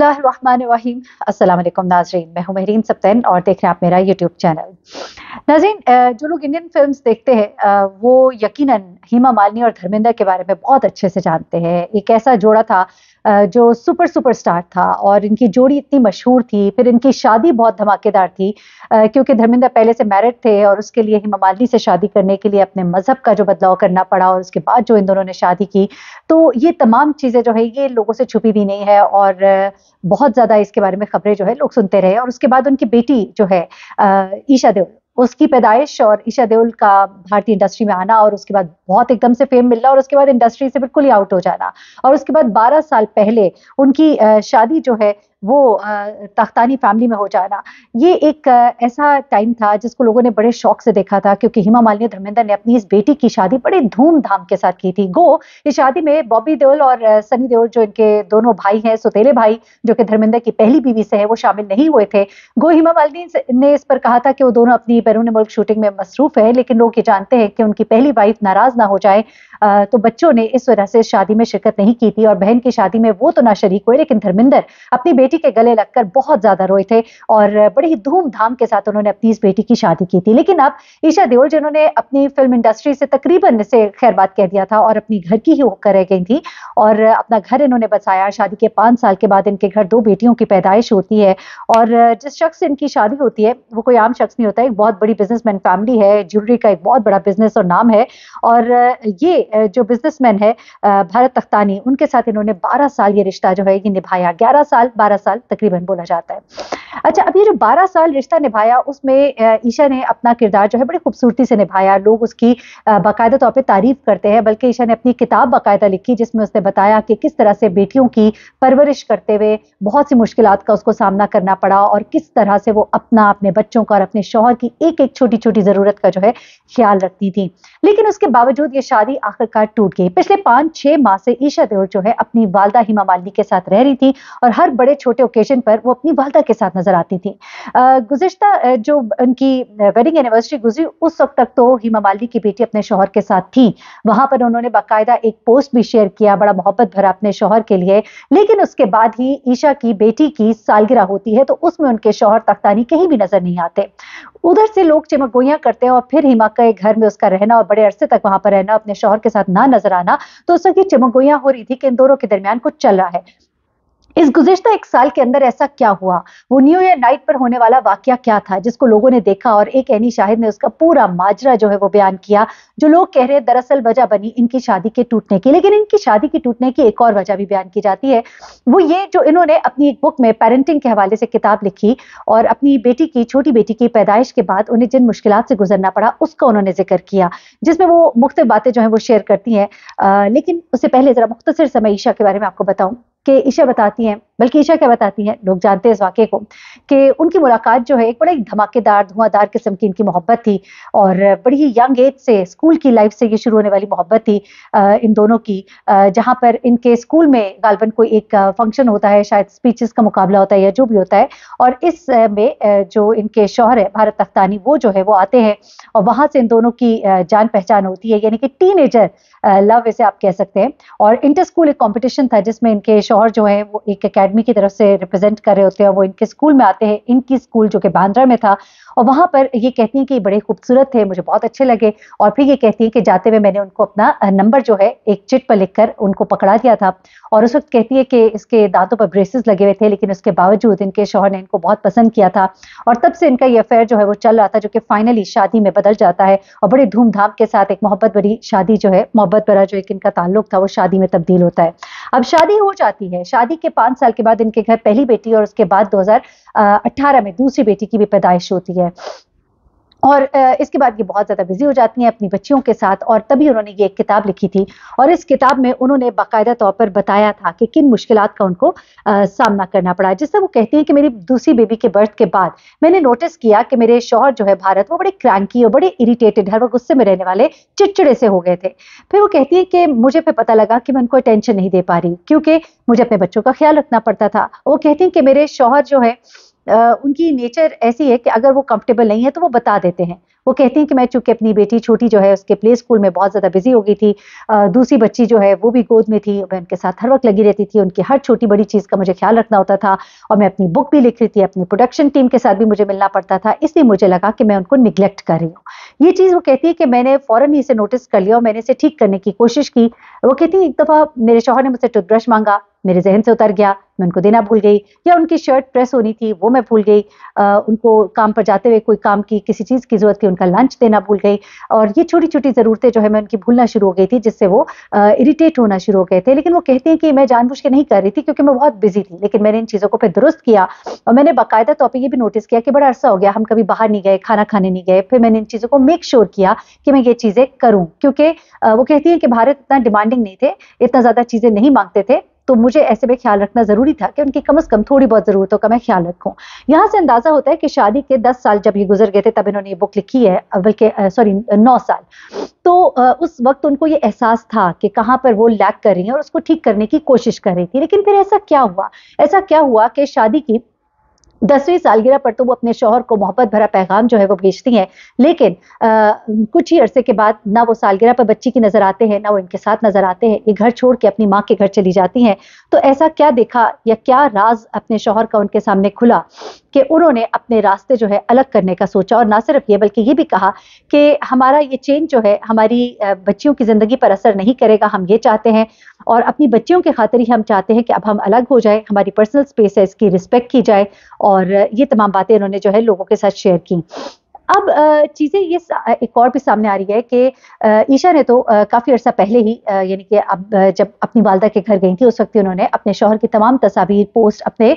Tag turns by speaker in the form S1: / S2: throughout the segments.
S1: बिस्मिल्लाहिर्रहमानिर्रहीम अस्सलाम नाजरीन मैं हूँ महरीन सप्तैन और देख रहे हैं आप मेरा यूट्यूब चैनल नाजरीन जो लोग इंडियन फिल्म्स देखते हैं वो यकीनन हेमा मालिनी और धर्मेंद्र के बारे में बहुत अच्छे से जानते हैं एक ऐसा जोड़ा था जो सुपर सुपर स्टार था और इनकी जोड़ी इतनी मशहूर थी फिर इनकी शादी बहुत धमाकेदार थी क्योंकि धर्मेंद्र पहले से मैरिड थे और उसके लिए हेमा से शादी करने के लिए अपने मज़हब का जो बदलाव करना पड़ा और उसके बाद जो इन दोनों ने शादी की तो ये तमाम चीज़ें जो है ये लोगों से छुपी भी नहीं है और बहुत ज़्यादा इसके बारे में खबरें जो है लोग सुनते रहे और उसके बाद उनकी बेटी जो है ईशा देव उसकी पैदाइश और ईशा देउल का भारतीय इंडस्ट्री में आना और उसके बाद बहुत एकदम से फेम मिलना और उसके बाद इंडस्ट्री से बिल्कुल ही आउट हो जाना और उसके बाद 12 साल पहले उनकी शादी जो है वो ताख्तानी फैमिली में हो जाना ये एक ऐसा टाइम था जिसको लोगों ने बड़े शौक से देखा था क्योंकि हिमा मालिनी और धर्मेंद्र ने अपनी इस बेटी की शादी बड़े धूमधाम के साथ की थी गो इस शादी में बॉबी देओल और सनी देओल जो इनके दोनों भाई हैं सुतेले भाई जो कि धर्मेंद्र की पहली बीवी से है वो शामिल नहीं हुए थे गो हिमा मालिनी ने इस पर कहा था कि वो दोनों अपनी बैरून मुल्क शूटिंग में मसरूफ है लेकिन लोग ये जानते हैं कि उनकी पहली वाइफ नाराज ना हो जाए तो बच्चों ने इस वजह से शादी में शिरकत नहीं की थी और बहन की शादी में वो तो ना शरीक हुए लेकिन धर्मेंद्र अपनी बेटी बेटी के गले लगकर बहुत ज्यादा रोए थे और बड़े ही धूमधाम के साथ उन्होंने अपनी इस बेटी की शादी की थी लेकिन अब ईशा देओल जिन्होंने अपनी फिल्म इंडस्ट्री से तकरीबन से खैर बात कह दिया था और अपनी घर की ही होकर रह गई थी और अपना घर इन्होंने बसाया शादी के पांच साल के बाद इनके घर दो बेटियों की पैदाइश होती है और जिस शख्स इनकी शादी होती है वो कोई आम शख्स नहीं होता एक बहुत बड़ी बिजनेसमैन फैमिली है ज्वेलरी का एक बहुत बड़ा बिजनेस और नाम है और ये जो बिजनेसमैन है भारत तख्तानी उनके साथ इन्होंने बारह साल ये रिश्ता जो है ये निभाया ग्यारह साल बारह साल तकरीबन बोला जाता है अच्छा अब ये जो बारह साल रिश्ता निभाया उसमें ईशा ने अपना किरदार जो है बड़ी खूबसूरती से निभाया लोग उसकी बाकायदा तौर पर तारीफ करते हैं बल्कि ईशा ने अपनी किताब बाकायदा लिखी जिसमें उसने बताया कि किस तरह से बेटियों की परवरिश करते हुए बहुत सी मुश्किल का उसको सामना करना पड़ा और किस तरह से वो अपना अपने बच्चों का और अपने शोहर की एक एक छोटी छोटी ज़रूरत का जो है ख्याल रखती थी लेकिन उसके बावजूद ये शादी आखिरकार टूट गई पिछले पांच छः माह से ईशा देओल जो है अपनी वालदा हिमा मालिनी के साथ रह रही थी और हर बड़े छोटे ओकेजन पर वो अपनी वालदा के साथ नजर आती थी गुजशत जो उनकी वेडिंग एनिवर्सरी गुजरी उस वक्त तक तो हिमा मालिनी की बेटी अपने शोहर के साथ थी वहां पर उन्होंने बाकायदा एक पोस्ट भी शेयर किया बड़ा मोहब्बत भरा अपने शोहर के लिए लेकिन उसके बाद ही ईशा की बेटी की सालगिरह होती है तो उसमें उनके शोहर तख्तानी कहीं भी नजर नहीं आते उधर से लोग चमकगोइयां करते हैं और फिर हिमा के घर में उसका रहना और बड़े अरसे तक वहां पर रहना अपने शोहर के साथ ना नजर आना तो उस वक्त चमकगोइयां हो रही थी कि इन दोनों के दरमियान कुछ चल रहा है इस गुजशत एक साल के अंदर ऐसा क्या हुआ वो न्यू ईयर नाइट पर होने वाला वाक्य क्या था जिसको लोगों ने देखा और एक एनी शाहिद ने उसका पूरा माजरा जो है वो बयान किया जो लोग कह रहे हैं दरअसल वजह बनी इनकी शादी के टूटने की लेकिन इनकी शादी के टूटने की एक और वजह भी बयान की जाती है वो ये जो इन्होंने अपनी एक बुक में पेरेंटिंग के हवाले से किताब लिखी और अपनी बेटी की छोटी बेटी की पैदाइश के बाद उन्हें जिन मुश्किल से गुजरना पड़ा उसका उन्होंने जिक्र किया जिसमें वो मुख्त बातें जो है वो शेयर करती हैं लेकिन उससे पहले ज़रा मुख्तर समय ईशा के बारे में आपको बताऊँ के इशे बताती हैं बल्कि ईशा क्या बताती है लोग जानते हैं इस वाक्य को कि उनकी मुलाकात जो है एक बड़ा धमाकेदार धुआंधार किस्म की इनकी मोहब्बत थी और बड़ी ही यंग एज से स्कूल की लाइफ से ये शुरू होने वाली मोहब्बत थी इन दोनों की जहाँ पर इनके स्कूल में गालबन कोई एक फंक्शन होता है शायद स्पीचेस का मुकाबला होता है या जो भी होता है और इस में जो इनके शौहर है भारत अफ्तानी वो जो है वो आते हैं और वहाँ से इन दोनों की जान पहचान होती है यानी कि टीन लव इसे आप कह सकते हैं और इंटर स्कूल एक कॉम्पिटिशन था जिसमें इनके शौहर जो है वो एक अकेडमी की तरफ से रिप्रेजेंट कर रहे होते हैं और वो इनके स्कूल में आते हैं इनकी स्कूल जो कि बांद्रा में था और वहां पर ये कहती हैं कि बड़े खूबसूरत थे मुझे बहुत अच्छे लगे और फिर ये कहती है कि जाते हुए मैंने उनको अपना नंबर जो है एक चिट पर लिखकर उनको पकड़ा दिया था और उस वक्त कहती है कि इसके दांतों पर ब्रेसेस लगे हुए थे लेकिन उसके बावजूद इनके शोहर ने इनको बहुत पसंद किया था और तब से इनका ये अफेयर जो है वो चल रहा था जो कि फाइनली शादी में बदल जाता है और बड़े धूमधाम के साथ एक मोहब्बत भरी शादी जो है मोहब्बत भरा जो एक इनका ताल्लुक था वो शादी में तब्दील होता है अब शादी हो जाती है शादी के पांच साल के बाद इनके घर पहली बेटी और उसके बाद 2018 में दूसरी बेटी की भी पैदाइश होती है और इसके बाद ये बहुत ज़्यादा बिजी हो जाती हैं अपनी बच्चियों के साथ और तभी उन्होंने ये एक किताब लिखी थी और इस किताब में उन्होंने बाकायदा तौर पर बताया था कि किन मुश्किल का उनको आ, सामना करना पड़ा जिस वो कहती हैं कि मेरी दूसरी बेबी के बर्थ के बाद मैंने नोटिस किया कि मेरे शोहर जो है भारत वो बड़े क्रैंकी और बड़े इरीटेटेड हर वक्त गुस्से में रहने वाले चिड़चिड़े से हो गए थे फिर वो कहती है कि मुझे फिर पता लगा कि मैं उनको अटेंशन नहीं दे पा रही क्योंकि मुझे अपने बच्चों का ख्याल रखना पड़ता था वो कहती हैं कि मेरे शोहर जो है उनकी नेचर ऐसी है कि अगर वो कंफर्टेबल नहीं है तो वो बता देते हैं वो कहती हैं कि मैं चूंकि अपनी बेटी छोटी जो है उसके प्ले स्कूल में बहुत ज़्यादा बिजी हो गई थी दूसरी बच्ची जो है वो भी गोद में थी मैं उनके साथ हर वक्त लगी रहती थी उनकी हर छोटी बड़ी चीज़ का मुझे ख्याल रखना होता था और मैं अपनी बुक भी लिख रही थी अपनी प्रोडक्शन टीम के साथ भी मुझे मिलना पड़ता था इसलिए मुझे लगा कि मैं उनको निग्लेक्ट कर रही हूँ ये चीज़ वो कहती है कि मैंने फ़ौरन ही इसे नोटिस कर लिया और मैंने इसे ठीक करने की कोशिश की वो कहती है एक दफ़ा मेरे शोहर ने मुझसे टूथब्रश मांगा मेरे जहन से उतर गया मैं उनको देना भूल गई या उनकी शर्ट प्रेस होनी थी वो मैं भूल गई उनको काम पर जाते हुए कोई काम की किसी चीज़ की ज़रूरत थी उनका लंच देना भूल गई और ये छोटी छोटी ज़रूरतें जो है मैं उनकी भूलना शुरू हो गई थी जिससे वो इरीटेट होना शुरू हो गए थे लेकिन वो कहते हैं कि मैं जानबूझ के नहीं कर रही थी क्योंकि मैं बहुत बिजी थी लेकिन मैंने इन चीज़ों को फिर दुरुस्त किया और मैंने बाकायदा तौर पर ये भी नोटिस किया कि बड़ा अरसा हो गया हम कभी बाहर नहीं गए खाना खाने नहीं गए फिर मैंने इन चीज़ों को मेक श्योर किया कि मैं ये चीज़ें करूँ क्योंकि वो कहती हैं कि भारत इतना डिमांडिंग नहीं थे इतना ज़्यादा चीज़ें नहीं मांगते थे तो मुझे ऐसे में ख्याल रखना ज़रूरी था कि उनकी कम से कम थोड़ी बहुत ज़रूरतों का मैं ख्याल रखूँ यहाँ से अंदाज़ा होता है कि शादी के दस साल जब ये गुजर गए थे तब इन्होंने ये बुक लिखी है बल्कि सॉरी नौ साल तो उस वक्त उनको ये एहसास था कि कहाँ पर वो लैक कर रही है और उसको ठीक करने की कोशिश कर रही थी लेकिन फिर ऐसा क्या हुआ ऐसा क्या हुआ कि शादी की दसवीं सालगिरह पर तो वो अपने शोहर को मोहब्बत भरा पैगाम जो है वो भेजती हैं लेकिन आ, कुछ ही अरसे के बाद ना वो सालगिरह पर बच्ची की नज़र आते हैं ना वो इनके साथ नज़र आते हैं ये घर छोड़ के अपनी माँ के घर चली जाती हैं तो ऐसा क्या देखा या क्या राज अपने शोहर का उनके सामने खुला कि उन्होंने अपने रास्ते जो है अलग करने का सोचा और ना सिर्फ ये बल्कि ये भी कहा कि हमारा ये चेंज जो है हमारी बच्चियों की ज़िंदगी पर असर नहीं करेगा हम ये चाहते हैं और अपनी बच्चियों के खातिर ही हम चाहते हैं कि अब हम अलग हो जाए हमारी पर्सनल स्पेस है इसकी रिस्पेक्ट की जाए और ये तमाम बातें इन्होंने जो है लोगों के साथ शेयर की अब चीज़ें ये एक और भी सामने आ रही है कि ईशा ने तो काफ़ी अर्सा पहले ही यानी कि अब जब अपनी वालदा के घर गई थी उस वक्त उन्होंने अपने शोहर की तमाम तस्वीर पोस्ट अपने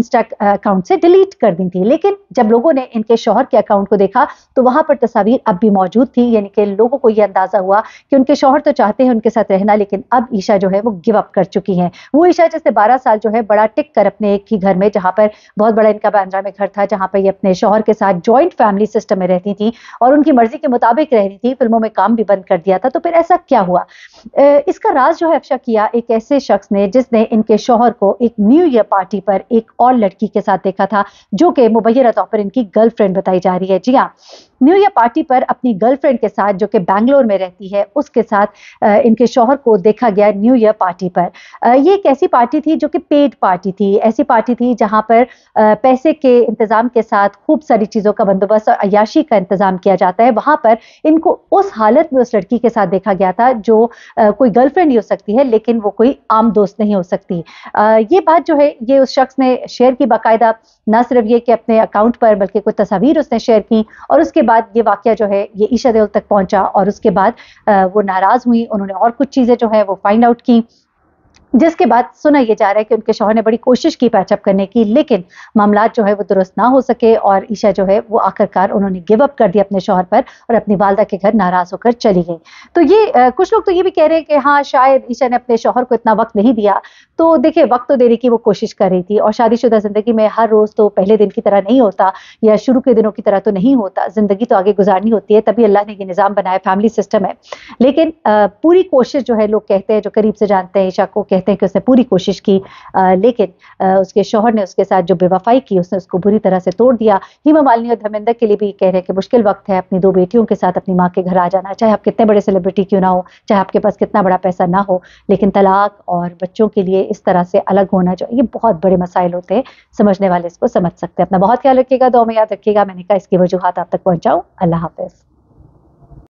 S1: इंस्टा अकाउंट से डिलीट कर दी थी लेकिन जब लोगों ने इनके शोहर के अकाउंट को देखा तो वहाँ पर तस्वीर अब भी मौजूद थी यानी कि लोगों को ये अंदाज़ा हुआ कि उनके शोहर तो चाहते हैं उनके साथ रहना लेकिन अब ईशा जो है वो गिव अप कर चुकी हैं वो ईशा जैसे बारह साल जो है बड़ा टिक कर अपने एक ही घर में जहाँ पर बहुत बड़ा इनका बांद्रा में घर था जहाँ पर ये अपने शोहर के साथ ज्वाइंट फैमिली सिस्टम में रहती थी और उनकी मर्जी के मुताबिक रह रही थी फिल्मों में काम भी बंद कर दिया था तो फिर ऐसा क्या हुआ इसका राज जो है अफशा किया एक ऐसे शख्स ने जिसने इनके शोहर को एक न्यू ईयर पार्टी पर एक और लड़की के साथ देखा था जो कि मुबैरा तौर पर इनकी गर्लफ्रेंड बताई जा रही है जी हाँ न्यू ईयर पार्टी पर अपनी गर्लफ्रेंड के साथ जो कि बैंगलोर में रहती है उसके साथ इनके शोहर को देखा गया न्यू ईयर पार्टी पर ये एक ऐसी पार्टी थी जो कि पेड पार्टी थी ऐसी पार्टी थी जहाँ पर पैसे के इंतज़ाम के साथ खूब सारी चीज़ों का बंदोबस्त और अयाशी का इंतज़ाम किया जाता है वहां पर इनको उस हालत में उस लड़की के साथ देखा गया था जो कोई गर्लफ्रेंड ही हो सकती है लेकिन वो कोई आम दोस्त नहीं हो सकती ये बात जो है ये उस शख्स ने शेयर की बाकायदा ना सिर्फ ये कि अपने अकाउंट पर बल्कि कुछ तस्वीर उसने शेयर की और उसके बाद ये वाक्य जो है ये ईशा देवल तक पहुंचा और उसके बाद वो नाराज़ हुई उन्होंने और कुछ चीज़ें जो है वो फाइंड आउट की जिसके बाद सुना यह जा रहा है कि उनके शोहर ने बड़ी कोशिश की पैचअप करने की लेकिन मामला जो है वो दुरुस्त ना हो सके और ईशा जो है वो आखिरकार उन्होंने गिव अप कर दिया अपने शोहर पर और अपनी वालदा के घर नाराज होकर चली गई तो ये कुछ लोग तो ये भी कह रहे हैं कि हाँ शायद ईशा ने अपने शोहर को इतना वक्त नहीं दिया तो देखिए वक्त तो देने की वो कोशिश कर रही थी और शादीशुदा जिंदगी में हर रोज तो पहले दिन की तरह नहीं होता या शुरू के दिनों की तरह तो नहीं होता जिंदगी तो आगे गुजारनी होती है तभी अल्लाह ने ये निज़ाम बनाया फैमिली सिस्टम है लेकिन पूरी कोशिश जो है लोग कहते हैं जो करीब से जानते हैं ईशा को कहते कहते हैं कि उसने पूरी कोशिश की लेकिन उसके शोहर ने उसके साथ जो बेवफाई की उसने उसको बुरी तरह से तोड़ दिया हेमा मालिनी और धर्मेंद्र के लिए भी कह रहे हैं कि मुश्किल वक्त है अपनी दो बेटियों के साथ अपनी माँ के घर आ जाना चाहे आप कितने बड़े सेलिब्रिटी क्यों ना हो चाहे आपके पास कितना बड़ा पैसा ना हो लेकिन तलाक और बच्चों के लिए इस तरह से अलग होना चाहिए बहुत बड़े मसाइल होते हैं समझने वाले इसको समझ सकते हैं अपना बहुत ख्याल रखिएगा दो में याद रखिएगा मैंने कहा इसकी वजूहत आप तक पहुंचाऊँ अल्लाह हाफिज़